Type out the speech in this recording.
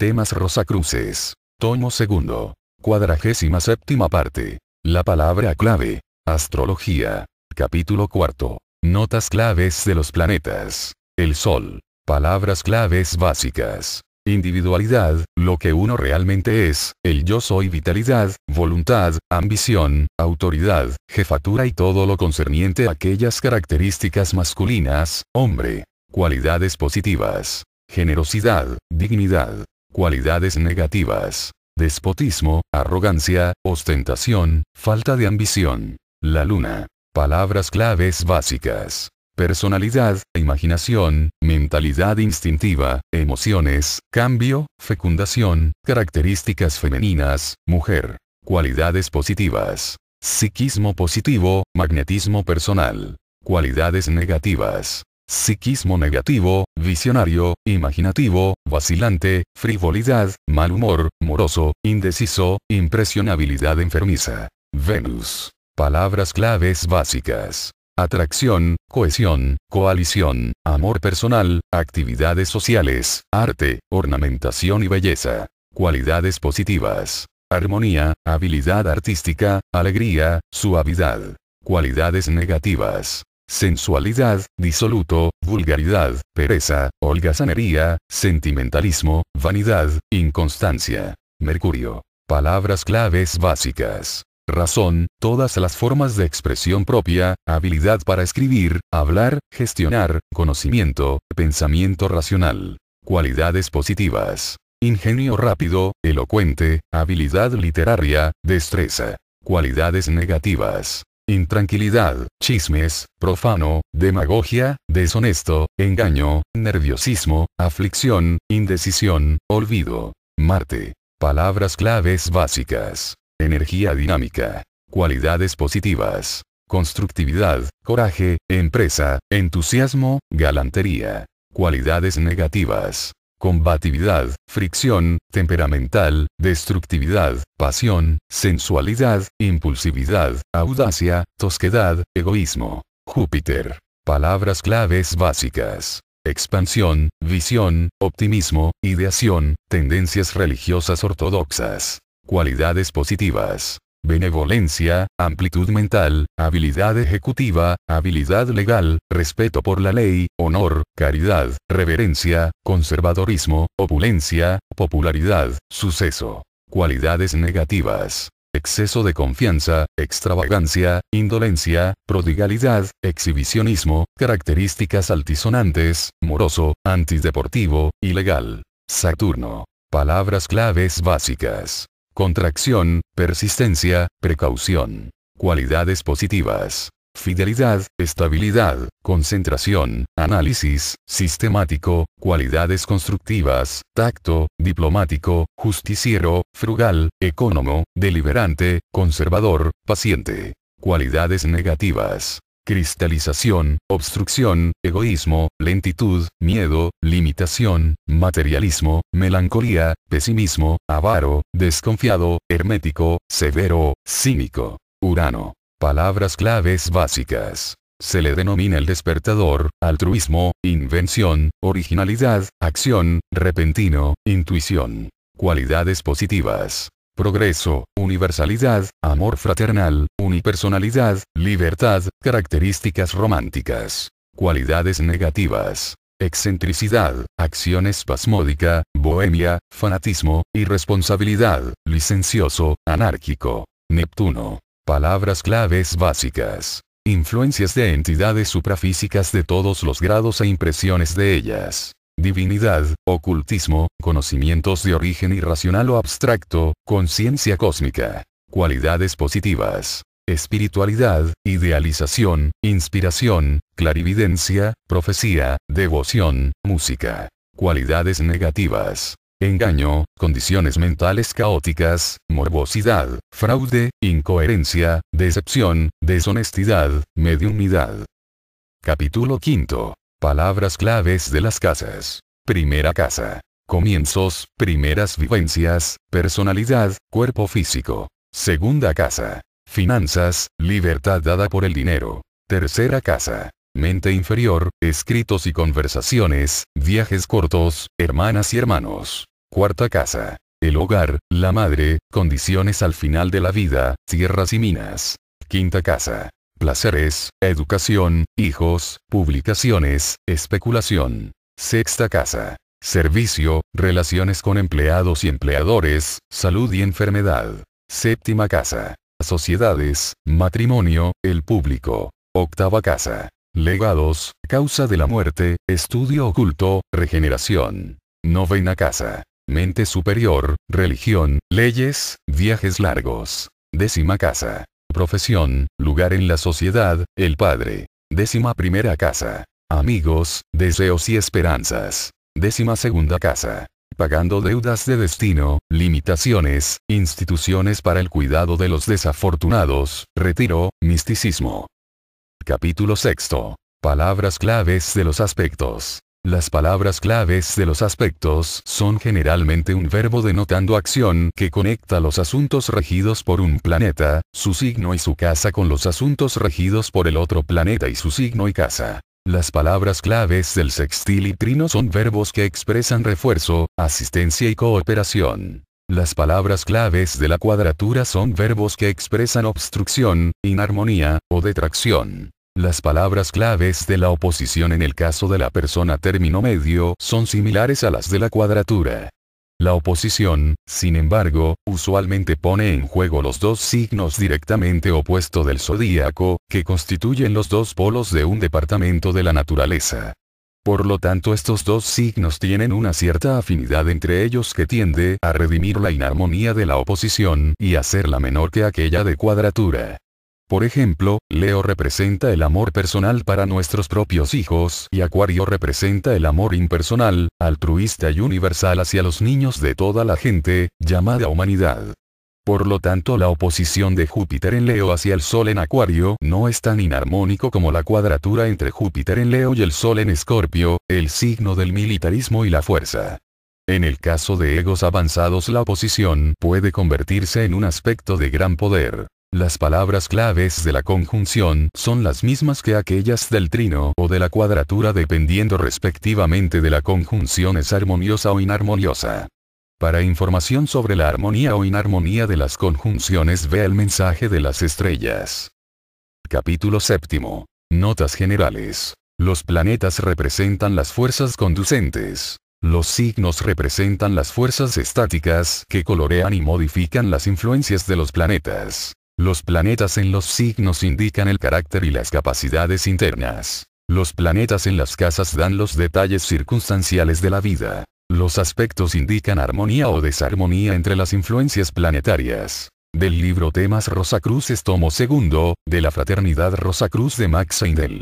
Temas Rosacruces. Tomo segundo. Cuadragésima séptima parte. La palabra clave. Astrología. Capítulo cuarto. Notas claves de los planetas. El Sol. Palabras claves básicas. Individualidad, lo que uno realmente es, el yo soy vitalidad, voluntad, ambición, autoridad, jefatura y todo lo concerniente a aquellas características masculinas, hombre. Cualidades positivas. Generosidad, dignidad, Cualidades negativas. Despotismo, arrogancia, ostentación, falta de ambición. La luna. Palabras claves básicas. Personalidad, imaginación, mentalidad instintiva, emociones, cambio, fecundación, características femeninas, mujer. Cualidades positivas. Psiquismo positivo, magnetismo personal. Cualidades negativas psiquismo negativo, visionario, imaginativo, vacilante, frivolidad, mal humor, moroso, indeciso, impresionabilidad enfermiza. Venus. Palabras claves básicas. Atracción, cohesión, coalición, amor personal, actividades sociales, arte, ornamentación y belleza. Cualidades positivas. Armonía, habilidad artística, alegría, suavidad. Cualidades negativas sensualidad, disoluto, vulgaridad, pereza, holgazanería, sentimentalismo, vanidad, inconstancia. Mercurio. Palabras claves básicas. Razón, todas las formas de expresión propia, habilidad para escribir, hablar, gestionar, conocimiento, pensamiento racional. Cualidades positivas. Ingenio rápido, elocuente, habilidad literaria, destreza. Cualidades negativas intranquilidad, chismes, profano, demagogia, deshonesto, engaño, nerviosismo, aflicción, indecisión, olvido. Marte. Palabras claves básicas. Energía dinámica. Cualidades positivas. Constructividad, coraje, empresa, entusiasmo, galantería. Cualidades negativas combatividad, fricción, temperamental, destructividad, pasión, sensualidad, impulsividad, audacia, tosquedad, egoísmo. Júpiter. Palabras claves básicas. Expansión, visión, optimismo, ideación, tendencias religiosas ortodoxas. Cualidades positivas benevolencia, amplitud mental, habilidad ejecutiva, habilidad legal, respeto por la ley, honor, caridad, reverencia, conservadorismo, opulencia, popularidad, suceso. Cualidades negativas. Exceso de confianza, extravagancia, indolencia, prodigalidad, exhibicionismo, características altisonantes, moroso, antideportivo, ilegal. Saturno. Palabras claves básicas contracción, persistencia, precaución. Cualidades positivas. Fidelidad, estabilidad, concentración, análisis, sistemático, cualidades constructivas, tacto, diplomático, justiciero, frugal, económico, deliberante, conservador, paciente. Cualidades negativas cristalización, obstrucción, egoísmo, lentitud, miedo, limitación, materialismo, melancolía, pesimismo, avaro, desconfiado, hermético, severo, cínico. Urano. Palabras claves básicas. Se le denomina el despertador, altruismo, invención, originalidad, acción, repentino, intuición. Cualidades positivas progreso, universalidad, amor fraternal, unipersonalidad, libertad, características románticas. Cualidades negativas. Excentricidad, acción espasmódica, bohemia, fanatismo, irresponsabilidad, licencioso, anárquico. Neptuno. Palabras claves básicas. Influencias de entidades suprafísicas de todos los grados e impresiones de ellas divinidad, ocultismo, conocimientos de origen irracional o abstracto, conciencia cósmica, cualidades positivas, espiritualidad, idealización, inspiración, clarividencia, profecía, devoción, música, cualidades negativas, engaño, condiciones mentales caóticas, morbosidad, fraude, incoherencia, decepción, deshonestidad, mediunidad. Capítulo 5. Palabras claves de las casas. Primera casa. Comienzos, primeras vivencias, personalidad, cuerpo físico. Segunda casa. Finanzas, libertad dada por el dinero. Tercera casa. Mente inferior, escritos y conversaciones, viajes cortos, hermanas y hermanos. Cuarta casa. El hogar, la madre, condiciones al final de la vida, tierras y minas. Quinta casa placeres, educación, hijos, publicaciones, especulación. Sexta casa. Servicio, relaciones con empleados y empleadores, salud y enfermedad. Séptima casa. Sociedades, matrimonio, el público. Octava casa. Legados, causa de la muerte, estudio oculto, regeneración. Novena casa. Mente superior, religión, leyes, viajes largos. Décima casa. Profesión, lugar en la sociedad, el padre. Décima primera casa. Amigos, deseos y esperanzas. Décima segunda casa. Pagando deudas de destino, limitaciones, instituciones para el cuidado de los desafortunados, retiro, misticismo. Capítulo sexto. Palabras claves de los aspectos. Las palabras claves de los aspectos son generalmente un verbo denotando acción que conecta los asuntos regidos por un planeta, su signo y su casa con los asuntos regidos por el otro planeta y su signo y casa. Las palabras claves del sextil y trino son verbos que expresan refuerzo, asistencia y cooperación. Las palabras claves de la cuadratura son verbos que expresan obstrucción, inarmonía, o detracción. Las palabras claves de la oposición en el caso de la persona término medio son similares a las de la cuadratura. La oposición, sin embargo, usualmente pone en juego los dos signos directamente opuestos del zodíaco, que constituyen los dos polos de un departamento de la naturaleza. Por lo tanto estos dos signos tienen una cierta afinidad entre ellos que tiende a redimir la inarmonía de la oposición y hacerla menor que aquella de cuadratura. Por ejemplo, Leo representa el amor personal para nuestros propios hijos y Acuario representa el amor impersonal, altruista y universal hacia los niños de toda la gente, llamada humanidad. Por lo tanto, la oposición de Júpiter en Leo hacia el Sol en Acuario no es tan inarmónico como la cuadratura entre Júpiter en Leo y el Sol en Escorpio, el signo del militarismo y la fuerza. En el caso de egos avanzados la oposición puede convertirse en un aspecto de gran poder. Las palabras claves de la conjunción son las mismas que aquellas del trino o de la cuadratura dependiendo respectivamente de la conjunción es armoniosa o inarmoniosa. Para información sobre la armonía o inarmonía de las conjunciones ve el mensaje de las estrellas. Capítulo séptimo. Notas generales. Los planetas representan las fuerzas conducentes. Los signos representan las fuerzas estáticas que colorean y modifican las influencias de los planetas. Los planetas en los signos indican el carácter y las capacidades internas. Los planetas en las casas dan los detalles circunstanciales de la vida. Los aspectos indican armonía o desarmonía entre las influencias planetarias. Del libro Temas Rosacruces tomo segundo, de la Fraternidad Rosacruz de Max Heindel.